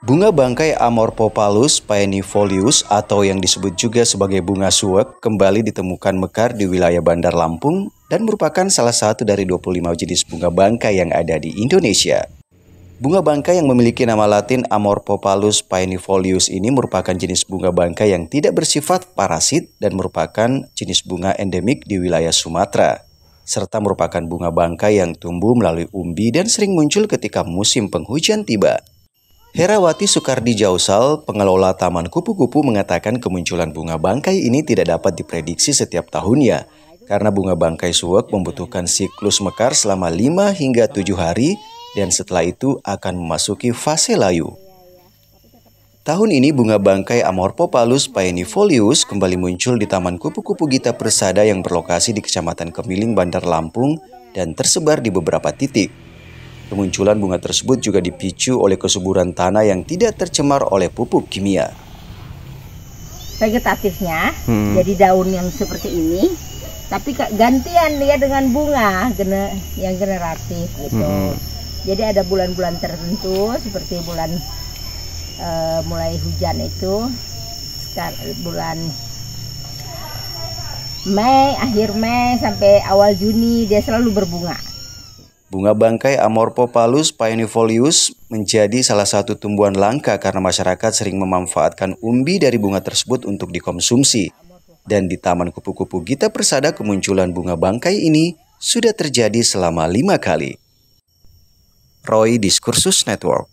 Bunga bangkai Amorphopalus paenifolius atau yang disebut juga sebagai bunga suwek kembali ditemukan mekar di wilayah Bandar Lampung dan merupakan salah satu dari 25 jenis bunga bangkai yang ada di Indonesia. Bunga bangkai yang memiliki nama latin Amorphopalus paenifolius ini merupakan jenis bunga bangkai yang tidak bersifat parasit dan merupakan jenis bunga endemik di wilayah Sumatera serta merupakan bunga bangkai yang tumbuh melalui umbi dan sering muncul ketika musim penghujan tiba. Herawati Soekardi Jausal, pengelola Taman Kupu-Kupu mengatakan kemunculan bunga bangkai ini tidak dapat diprediksi setiap tahunnya karena bunga bangkai suwak membutuhkan siklus mekar selama 5 hingga 7 hari dan setelah itu akan memasuki fase layu. Tahun ini bunga bangkai Popalus painifolius kembali muncul di Taman Kupu-Kupu Gita Persada yang berlokasi di Kecamatan Kemiling, Bandar Lampung dan tersebar di beberapa titik. Kemunculan bunga tersebut juga dipicu oleh kesuburan tanah yang tidak tercemar oleh pupuk kimia. Vegetatifnya hmm. jadi daun yang seperti ini, tapi gantian dia dengan bunga yang generatif gitu. Hmm. Jadi ada bulan-bulan tertentu seperti bulan e, mulai hujan itu bulan Mei, akhir Mei sampai awal Juni dia selalu berbunga. Bunga bangkai Amorphopalus painifolius menjadi salah satu tumbuhan langka karena masyarakat sering memanfaatkan umbi dari bunga tersebut untuk dikonsumsi. Dan di Taman Kupu-Kupu Gita Persada kemunculan bunga bangkai ini sudah terjadi selama lima kali. Roy Diskursus Network